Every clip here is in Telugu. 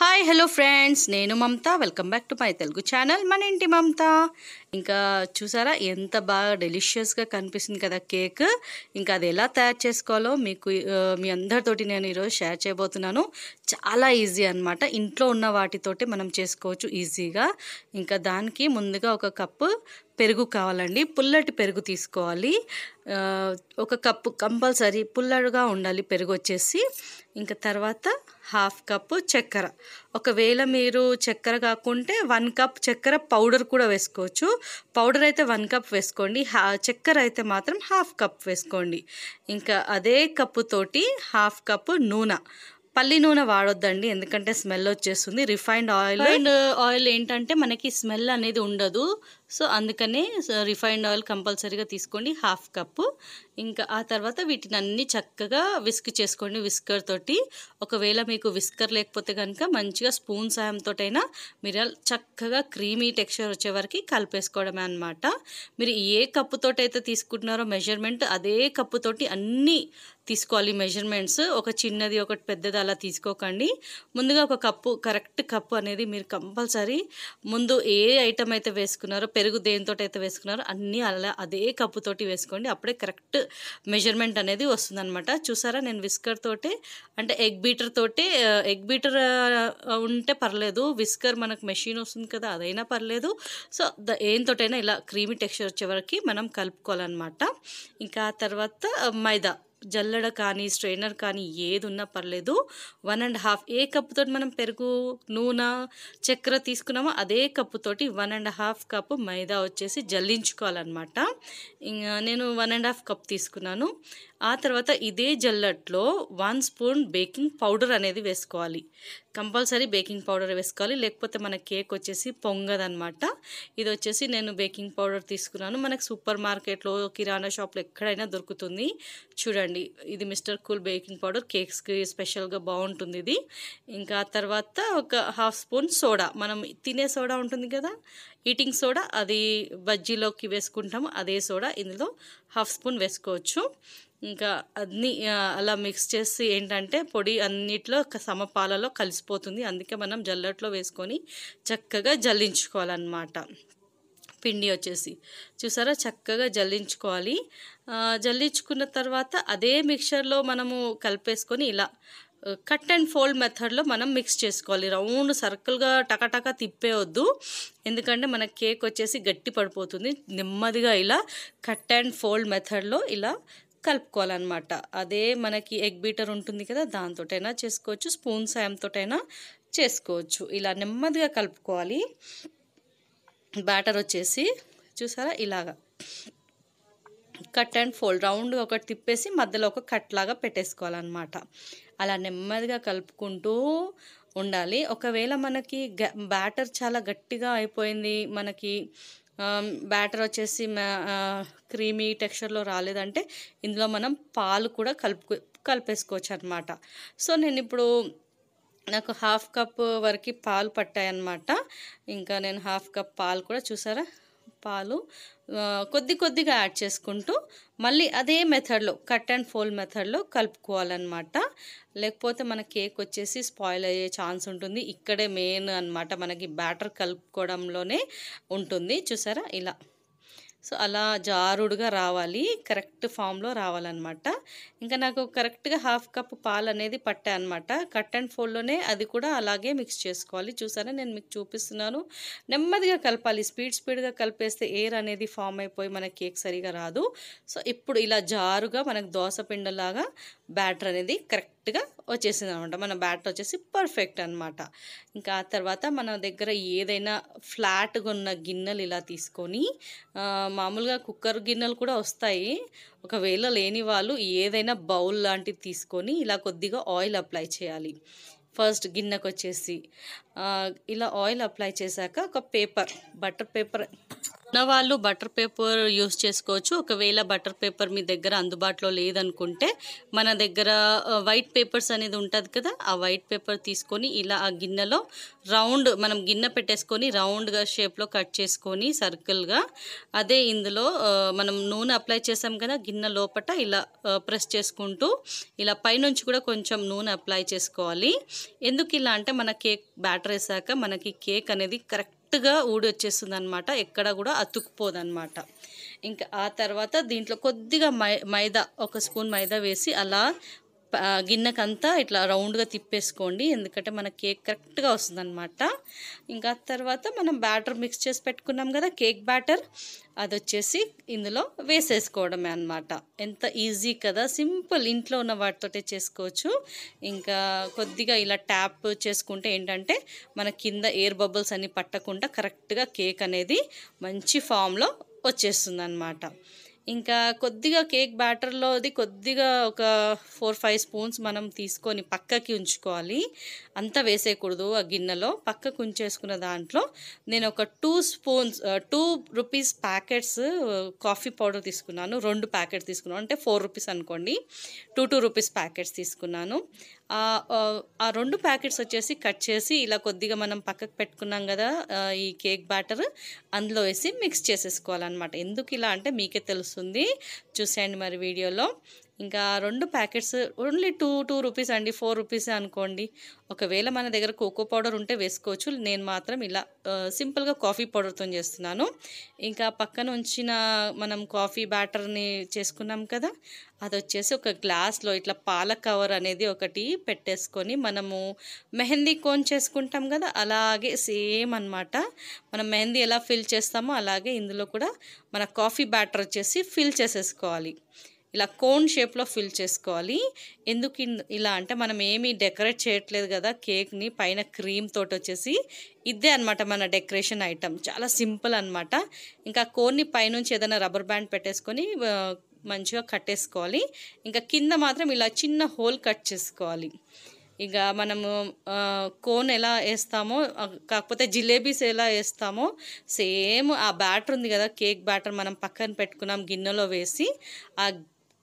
హాయ్ హలో ఫ్రెండ్స్ నేను Mamata welcome back to my Telugu channel మన ఇంటి మమత ఇంకా చూసారా ఎంత బాగా డెలిషియస్గా కనిపిస్తుంది కదా కేక్ ఇంకా అది ఎలా తయారు చేసుకోవాలో మీకు మీ అందరితోటి నేను ఈరోజు షేర్ చేయబోతున్నాను చాలా ఈజీ అనమాట ఇంట్లో ఉన్న వాటితోటే మనం చేసుకోవచ్చు ఈజీగా ఇంకా దానికి ముందుగా ఒక కప్పు పెరుగు కావాలండి పుల్లటి పెరుగు తీసుకోవాలి ఒక కప్పు కంపల్సరీ పుల్లడుగా ఉండాలి పెరుగు వచ్చేసి ఇంకా తర్వాత హాఫ్ కప్పు చక్కెర ఒకవేళ మీరు చక్కెర కాకుంటే వన్ కప్ చక్కెర పౌడర్ కూడా వేసుకోవచ్చు పౌడర్ అయితే వన్ కప్ వేసుకోండి చక్కెర అయితే మాత్రం హాఫ్ కప్ వేసుకోండి ఇంకా అదే కప్పుతోటి హాఫ్ కప్పు నూనె పల్లి నూనె వాడొద్దండి ఎందుకంటే స్మెల్ వచ్చేస్తుంది రిఫైన్డ్ ఆయిల్ అండ్ ఆయిల్ ఏంటంటే మనకి స్మెల్ అనేది ఉండదు సో అందుకనే రిఫైండ్ ఆయిల్ కంపల్సరీగా తీసుకోండి హాఫ్ కప్పు ఇంకా ఆ తర్వాత వీటిని అన్నీ చక్కగా విస్క్ చేసుకోండి విస్కర్ తోటి ఒకవేళ మీకు విస్కర్ లేకపోతే కనుక మంచిగా స్పూన్ అయినా మీరు చక్కగా క్రీమీ టెక్స్చర్ వచ్చే వరకు కలిపేసుకోవడమే అనమాట మీరు ఏ అయితే తీసుకుంటున్నారో మెజర్మెంట్ అదే కప్పుతోటి అన్నీ తీసుకోవాలి మెజర్మెంట్స్ ఒక చిన్నది ఒకటి పెద్దది అలా తీసుకోకండి ముందుగా ఒక కప్పు కరెక్ట్ కప్పు అనేది మీరు కంపల్సరీ ముందు ఏ ఐటమ్ అయితే వేసుకున్నారో పెరుగు దేనితో అయితే వేసుకున్నారో అన్నీ అలా అదే కప్పుతోటి వేసుకోండి అప్పుడే కరెక్ట్ మెజర్మెంట్ అనేది వస్తుందనమాట చూసారా నేను విస్కర్ తోటే అంటే ఎగ్ బీటర్ తోటే ఎగ్ బీటర్ ఉంటే పర్లేదు విస్కర్ మనకు మెషిన్ వస్తుంది కదా అదైనా పర్లేదు సో ఏంతోటైనా ఇలా క్రీమీ టెక్స్చర్ వచ్చే వరకు మనం కలుపుకోవాలన్నమాట ఇంకా తర్వాత మైదా జల్లడ కానీ స్ట్రైనర్ కానీ ఏది ఉన్నా పర్లేదు వన్ అండ్ హాఫ్ ఏ కప్పుతో మనం పెరుగు నూనె చక్కెర తీసుకున్నామో అదే కప్పుతోటి one and half cup maida వచ్చేసి జల్లించుకోవాలన్నమాట నేను వన్ అండ్ హాఫ్ కప్ తీసుకున్నాను ఆ తర్వాత ఇదే జల్లట్లో వన్ స్పూన్ బేకింగ్ పౌడర్ అనేది వేసుకోవాలి కంపల్సరీ బేకింగ్ పౌడర్ వేసుకోవాలి లేకపోతే మన కేక్ వచ్చేసి పొంగదనమాట ఇది వచ్చేసి నేను బేకింగ్ పౌడర్ తీసుకున్నాను మనకు సూపర్ మార్కెట్లో కిరాణా షాప్లో ఎక్కడైనా దొరుకుతుంది చూడండి చూడండి ఇది మిస్టర్ కూల్ బేకింగ్ పౌడర్ కేక్స్కి స్పెషల్గా బాగుంటుంది ఇది ఇంకా తర్వాత ఒక హాఫ్ స్పూన్ సోడా మనం తినే సోడా ఉంటుంది కదా ఈటింగ్ సోడా అది బజ్జీలోకి వేసుకుంటాము అదే సోడా ఇందులో హాఫ్ స్పూన్ వేసుకోవచ్చు ఇంకా అన్ని అలా మిక్స్ చేసి ఏంటంటే పొడి అన్నిట్లో పాలలో కలిసిపోతుంది అందుకే మనం జల్లట్లో వేసుకొని చక్కగా జల్లించుకోవాలన్నమాట పిండి వచ్చేసి చూసారా చక్కగా జల్లించుకోవాలి జల్లించుకున్న తర్వాత అదే మిక్చర్లో మనము కలిపేసుకొని ఇలా కట్ అండ్ ఫోల్డ్ మెథడ్లో మనం మిక్స్ చేసుకోవాలి రౌండ్ సర్కిల్గా టకటక తిప్పేయొద్దు ఎందుకంటే మన కేక్ వచ్చేసి గట్టి పడిపోతుంది నెమ్మదిగా ఇలా కట్ అండ్ ఫోల్డ్ మెథడ్లో ఇలా కలుపుకోవాలన్నమాట అదే మనకి ఎగ్ బీటర్ ఉంటుంది కదా దాంతోటైనా చేసుకోవచ్చు స్పూన్ సాయంతోటైనా చేసుకోవచ్చు ఇలా నెమ్మదిగా కలుపుకోవాలి బ్యాటర్ వచ్చేసి చూసారా ఇలాగా కట్ అండ్ ఫోల్డ్ రౌండ్గా ఒకటి తిప్పేసి మధ్యలో ఒక కట్ లాగా పెట్టేసుకోవాలన్నమాట అలా నెమ్మదిగా కలుపుకుంటూ ఉండాలి ఒకవేళ మనకి బ్యాటర్ చాలా గట్టిగా అయిపోయింది మనకి బ్యాటర్ వచ్చేసి క్రీమీ టెక్స్చర్లో రాలేదంటే ఇందులో మనం పాలు కూడా కలుపు కలిపేసుకోవచ్చు అనమాట సో నేను ఇప్పుడు నాకు హాఫ్ కప్ వరకు పాలు పట్టాయన్నమాట ఇంకా నేను హాఫ్ కప్ పాలు కూడా చూసారా పాలు కొద్ది కొద్దిగా యాడ్ చేసుకుంటూ మళ్ళీ అదే మెథడ్లో కట్ అండ్ ఫోల్డ్ మెథడ్లో కలుపుకోవాలన్నమాట లేకపోతే మన కేక్ వచ్చేసి స్పాయిల్ అయ్యే ఛాన్స్ ఉంటుంది ఇక్కడే మెయిన్ అనమాట మనకి బ్యాటర్ కలుపుకోవడంలోనే ఉంటుంది చూసారా ఇలా సో అలా జారుడుగా రావాలి కరెక్ట్ ఫామ్లో రావాలన్నమాట ఇంకా నాకు కరెక్ట్గా హాఫ్ కప్ పాలు అనేది పట్టా అనమాట కట్ అండ్ ఫోల్డ్లోనే అది కూడా అలాగే మిక్స్ చేసుకోవాలి చూసారా నేను మీకు చూపిస్తున్నాను నెమ్మదిగా కలపాలి స్పీడ్ స్పీడ్గా కలిపేస్తే ఎయిర్ అనేది ఫామ్ అయిపోయి మన కేక్ సరిగా రాదు సో ఇప్పుడు ఇలా జారుగా మనకు దోశ పిండలాగా బ్యాటర్ అనేది కరెక్ట్ కరెక్ట్గా వచ్చేసింది అనమాట మన బ్యాట్ వచ్చేసి పర్ఫెక్ట్ అనమాట ఇంకా ఆ తర్వాత మన దగ్గర ఏదైనా ఫ్లాట్గా ఉన్న గిన్నెలు ఇలా తీసుకొని మామూలుగా కుక్కర్ గిన్నెలు కూడా వస్తాయి ఒకవేళ లేని వాళ్ళు ఏదైనా బౌల్ లాంటివి తీసుకొని ఇలా కొద్దిగా ఆయిల్ అప్లై చేయాలి ఫస్ట్ గిన్నెకు వచ్చేసి ఇలా ఆయిల్ అప్లై చేశాక ఒక పేపర్ బటర్ పేపర్ వాళ్ళు బటర్ పేపర్ యూస్ చేసుకోవచ్చు ఒకవేళ బటర్ పేపర్ మీ దగ్గర అందుబాటులో లేదనుకుంటే మన దగ్గర వైట్ పేపర్స్ అనేది ఉంటుంది కదా ఆ వైట్ పేపర్ తీసుకొని ఇలా ఆ గిన్నెలో రౌండ్ మనం గిన్నె పెట్టేసుకొని రౌండ్గా షేప్లో కట్ చేసుకొని సర్కిల్గా అదే ఇందులో మనం నూనె అప్లై చేసాం కదా గిన్నె లోపల ఇలా ప్రెస్ చేసుకుంటూ ఇలా పైనుంచి కూడా కొంచెం నూనె అప్లై చేసుకోవాలి ఎందుకు ఇలా అంటే మన కేక్ బ్యాటర్ వేసాక మనకి కేక్ అనేది కరెక్ట్ కరెక్ట్గా ఊడి వచ్చేస్తుంది అనమాట ఎక్కడ కూడా అతుక్కుపోదనమాట ఇంకా ఆ తర్వాత దీంట్లో కొద్దిగా మై మైదా ఒక స్పూన్ మైదా వేసి అలా గిన్నెకంతా ఇట్లా రౌండ్గా తిప్పేసుకోండి ఎందుకంటే మన కేక్ కరెక్ట్గా వస్తుందన్నమాట ఇంకా తర్వాత మనం బ్యాటర్ మిక్స్ చేసి పెట్టుకున్నాం కదా కేక్ బ్యాటర్ అది వచ్చేసి ఇందులో వేసేసుకోవడమే అనమాట ఎంత ఈజీ కదా సింపుల్ ఇంట్లో ఉన్న వాటితోటే చేసుకోవచ్చు ఇంకా కొద్దిగా ఇలా ట్యాప్ చేసుకుంటే ఏంటంటే మన కింద ఎయిర్ బబుల్స్ అన్ని పట్టకుండా కరెక్ట్గా కేక్ అనేది మంచి ఫామ్లో వచ్చేస్తుంది అనమాట ఇంకా కొద్దిగా కేక్ బ్యాటర్లో అది కొద్దిగా ఒక ఫోర్ ఫైవ్ స్పూన్స్ మనం తీసుకొని పక్కకి ఉంచుకోవాలి అంత వేసేయకూడదు ఆ గిన్నెలో పక్కకు ఉంచేసుకున్న దాంట్లో నేను ఒక two spoons two rupees packets coffee powder తీసుకున్నాను రెండు ప్యాకెట్స్ తీసుకున్నాను అంటే ఫోర్ రూపీస్ అనుకోండి టూ టూ రూపీస్ ప్యాకెట్స్ తీసుకున్నాను ఆ రెండు ప్యాకెట్స్ వచ్చేసి కట్ చేసి ఇలా కొద్దిగా మనం పక్కకు పెట్టుకున్నాం కదా ఈ కేక్ బ్యాటర్ అందులో వేసి మిక్స్ చేసేసుకోవాలన్నమాట ఎందుకు ఇలా అంటే మీకే తెలుస్తుంది చూసేయండి మరి వీడియోలో ఇంకా రెండు packets only two two rupees అండి ఫోర్ రూపీస్ అనుకోండి ఒకవేళ మన దగ్గర కోకో పౌడర్ ఉంటే వేసుకోవచ్చు నేను మాత్రం ఇలా సింపుల్గా కాఫీ పౌడర్తో చేస్తున్నాను ఇంకా పక్కన ఉంచిన మనం కాఫీ బ్యాటర్ని చేసుకున్నాం కదా అది వచ్చేసి ఒక గ్లాస్లో ఇట్లా పాల కవర్ అనేది ఒకటి పెట్టేసుకొని మనము మెహందీ కోన్ చేసుకుంటాం కదా అలాగే సేమ్ అనమాట మనం మెహందీ ఎలా ఫిల్ చేస్తామో అలాగే ఇందులో కూడా మన కాఫీ బ్యాటర్ వచ్చేసి ఫిల్ చేసేసుకోవాలి ఇలా కోన్ షేప్లో ఫిల్ చేసుకోవాలి ఎందుకు ఇలా అంటే మనం ఏమీ డెకరేట్ చేయట్లేదు కదా కేక్ని పైన క్రీమ్ తోటి వచ్చేసి ఇదే అనమాట మన డెకరేషన్ ఐటమ్ చాలా సింపుల్ అనమాట ఇంకా కోన్ని పైనుంచి ఏదైనా రబ్బర్ బ్యాండ్ పెట్టేసుకొని మంచిగా కట్టేసుకోవాలి ఇంకా కింద మాత్రం ఇలా చిన్న హోల్ కట్ చేసుకోవాలి ఇక మనము కోన్ ఎలా వేస్తామో కాకపోతే జిలేబీస్ ఎలా వేస్తామో సేమ్ ఆ బ్యాటర్ ఉంది కదా కేక్ బ్యాటర్ మనం పక్కన పెట్టుకున్నాం గిన్నెలో వేసి ఆ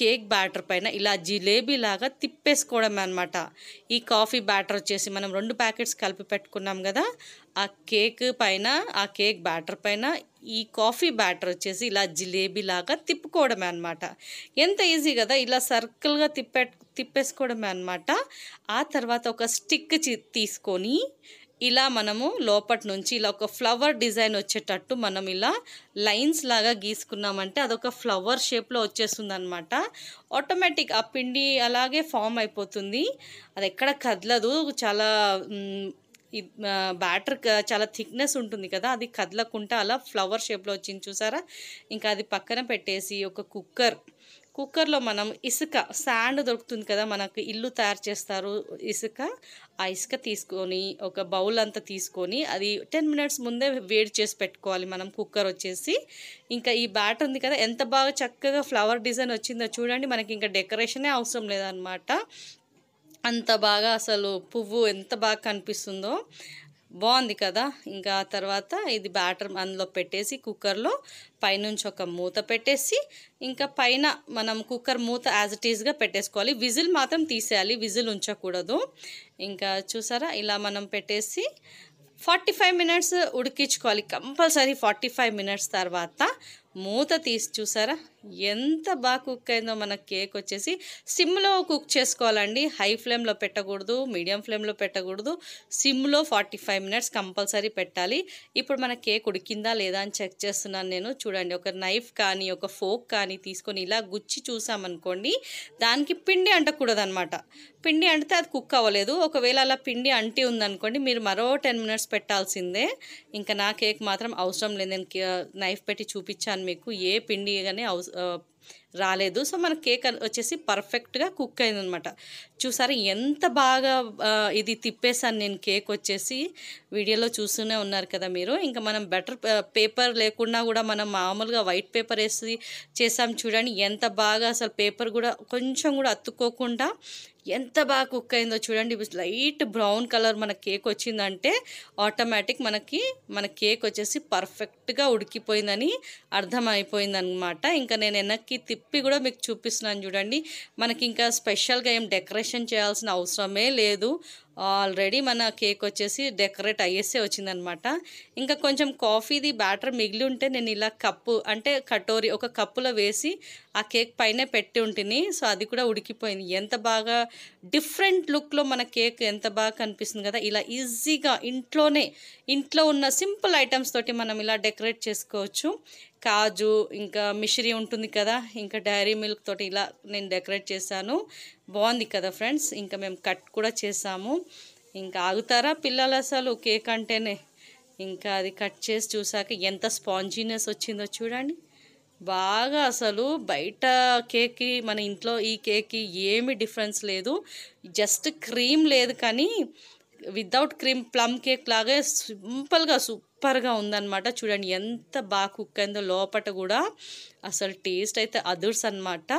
కేక్ బ్యాటర్ పైన ఇలా జిలేబీ లాగా తిప్పేసుకోవడం అనమాట ఈ కాఫీ బ్యాటర్ వచ్చేసి మనం రెండు ప్యాకెట్స్ కలిపి పెట్టుకున్నాం కదా ఆ కేక్ పైన ఆ కేక్ బ్యాటర్ పైన ఈ కాఫీ బ్యాటర్ వచ్చేసి ఇలా జిలేబీ లాగా తిప్పుకోవడమే అనమాట ఎంత ఈజీ కదా ఇలా సర్కిల్గా తిప్పే తిప్పేసుకోవడమే అనమాట ఆ తర్వాత ఒక స్టిక్ తీసుకొని ఇలా మనము లోపటి నుంచి ఇలా ఒక ఫ్లవర్ డిజైన్ వచ్చేటట్టు మనం ఇలా లైన్స్ లాగా గీసుకున్నామంటే అదొక ఫ్లవర్ షేప్లో వచ్చేస్తుంది అనమాట ఆటోమేటిక్ ఆ పిండి అలాగే ఫామ్ అయిపోతుంది అది ఎక్కడ కదలదు చాలా బ్యాటర్ చాలా థిక్నెస్ ఉంటుంది కదా అది కదలకుండా అలా ఫ్లవర్ షేప్లో వచ్చింది చూసారా ఇంకా అది పక్కన పెట్టేసి ఒక కుక్కర్ కుక్కర్లో మనం ఇసుక శాండ్ దొరుకుతుంది కదా మనకు ఇల్లు తయారు చేస్తారు ఇసుక ఆ ఇసుక తీసుకొని ఒక బౌల్ అంతా తీసుకొని అది టెన్ మినిట్స్ ముందే వేడి చేసి పెట్టుకోవాలి మనం కుక్కర్ వచ్చేసి ఇంకా ఈ బ్యాట్ ఉంది కదా ఎంత బాగా చక్కగా ఫ్లవర్ డిజైన్ వచ్చిందో చూడండి మనకి ఇంకా డెకరేషనే అవసరం లేదనమాట అంత బాగా అసలు పువ్వు ఎంత బాగా కనిపిస్తుందో బాగుంది కదా ఇంకా తర్వాత ఇది బ్యాటర్ అందులో పెట్టేసి కుక్కర్లో పైనుంచి ఒక మూత పెట్టేసి ఇంకా పైన మనం కుక్కర్ మూత యాజ్ ఇట్ ఈజ్గా పెట్టేసుకోవాలి విజిల్ మాత్రం తీసేయాలి విజిల్ ఉంచకూడదు ఇంకా చూసారా ఇలా మనం పెట్టేసి ఫార్టీ ఫైవ్ మినిట్స్ ఉడికించుకోవాలి కంపల్సరీ ఫార్టీ ఫైవ్ మినిట్స్ తర్వాత మూత తీసి చూసారా ఎంత బాగా కుక్ అయిందో మన కేక్ వచ్చేసి సిమ్లో కుక్ చేసుకోవాలండి హై ఫ్లేమ్లో పెట్టకూడదు మీడియం ఫ్లేమ్లో పెట్టకూడదు సిమ్లో ఫార్టీ ఫైవ్ మినిట్స్ కంపల్సరీ పెట్టాలి ఇప్పుడు మన కేక్ ఉడికిందా లేదా అని చెక్ చేస్తున్నాను నేను చూడండి ఒక నైఫ్ కానీ ఒక ఫోక్ కానీ తీసుకొని ఇలా గుచ్చి చూసామనుకోండి దానికి పిండి అంటకూడదనమాట పిండి అంటే అది కుక్ అవ్వలేదు ఒకవేళ అలా పిండి అంటి ఉందనుకోండి మీరు మరో టెన్ మినిట్స్ పెట్టాల్సిందే ఇంకా నా కేక్ మాత్రం అవసరం లేదు నేను నైఫ్ పెట్టి చూపించాను మీకు ఏ పిండి కానీ అవస రాలేదు సో మన కేక్ వచ్చేసి పర్ఫెక్ట్గా కుక్ అయిందనమాట చూసారా ఎంత బాగా ఇది తిప్పేశాను నేను కేక్ వచ్చేసి వీడియోలో చూస్తూనే ఉన్నారు కదా మీరు ఇంకా మనం బెటర్ పేపర్ లేకుండా కూడా మనం మామూలుగా వైట్ పేపర్ వేసి చేసాం చూడండి ఎంత బాగా అసలు పేపర్ కూడా కొంచెం కూడా అత్తుకోకుండా ఎంత బాగా కుక్ అయిందో చూడండి లైట్ బ్రౌన్ కలర్ మన కేక్ వచ్చిందంటే ఆటోమేటిక్ మనకి మన కేక్ వచ్చేసి పర్ఫెక్ట్గా ఉడికిపోయిందని అర్థం అయిపోయిందనమాట ఇంకా నేను వెనక్కి తిప్పి కూడా మీకు చూపిస్తున్నాను చూడండి మనకి ఇంకా స్పెషల్గా ఏం డెకరేషన్ చేయాల్సిన అవసరమే లేదు ఆల్రెడీ మన కేక్ వచ్చేసి డెకరేట్ అయ్యేసే వచ్చిందనమాట ఇంకా కొంచెం కాఫీది బ్యాటర్ మిగిలి ఉంటే నేను ఇలా కప్పు అంటే కటోరీ ఒక కప్పులో వేసి ఆ కేక్ పైనే పెట్టి ఉంటుంది సో అది కూడా ఉడికిపోయింది ఎంత బాగా డిఫరెంట్ లుక్లో మన కేక్ ఎంత బాగా కనిపిస్తుంది కదా ఇలా ఈజీగా ఇంట్లోనే ఇంట్లో ఉన్న సింపుల్ ఐటమ్స్ తోటి మనం ఇలా డెకరేట్ చేసుకోవచ్చు కాజు ఇంకా మిషరీ ఉంటుంది కదా ఇంకా డైరీ మిల్క్ తోటి ఇలా నేను డెకరేట్ చేశాను బాగుంది కదా ఫ్రెండ్స్ ఇంకా మేము కట్ కూడా చేసాము ఇంకా ఆగుతారా పిల్లలు అసలు కేక్ అంటేనే ఇంకా అది కట్ చేసి చూసాక ఎంత స్పాంజీనెస్ వచ్చిందో చూడండి బాగా అసలు బయట కేక్కి మన ఇంట్లో ఈ కేక్కి ఏమి డిఫరెన్స్ లేదు జస్ట్ క్రీమ్ లేదు కానీ వితౌట్ క్రీమ్ ప్లమ్ కేక్ లాగే సింపుల్గా సూపర్గా ఉందన్నమాట చూడండి ఎంత బాగా కుక్ అయిందో లోపల కూడా అసలు టేస్ట్ అయితే అదుర్స్ అనమాట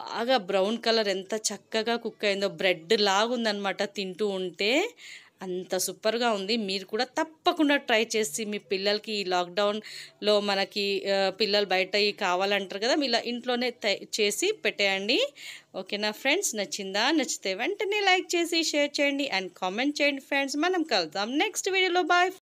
బాగా బ్రౌన్ కలర్ ఎంత చక్కగా కుక్ అయిందో బ్రెడ్ లాగుందనమాట తింటూ ఉంటే అంత సూపర్గా ఉంది మీరు కూడా తప్పకుండా ట్రై చేసి మీ పిల్లలకి ఈ లాక్డౌన్లో మనకి పిల్లలు బయట కావాలంటారు కదా మీ ఇంట్లోనే చేసి పెట్టేయండి ఓకేనా ఫ్రెండ్స్ నచ్చిందా నచ్చితే వెంటనే లైక్ చేసి షేర్ చేయండి అండ్ కామెంట్ చేయండి ఫ్రెండ్స్ మనం కలుద్దాం నెక్స్ట్ వీడియోలో బాయ్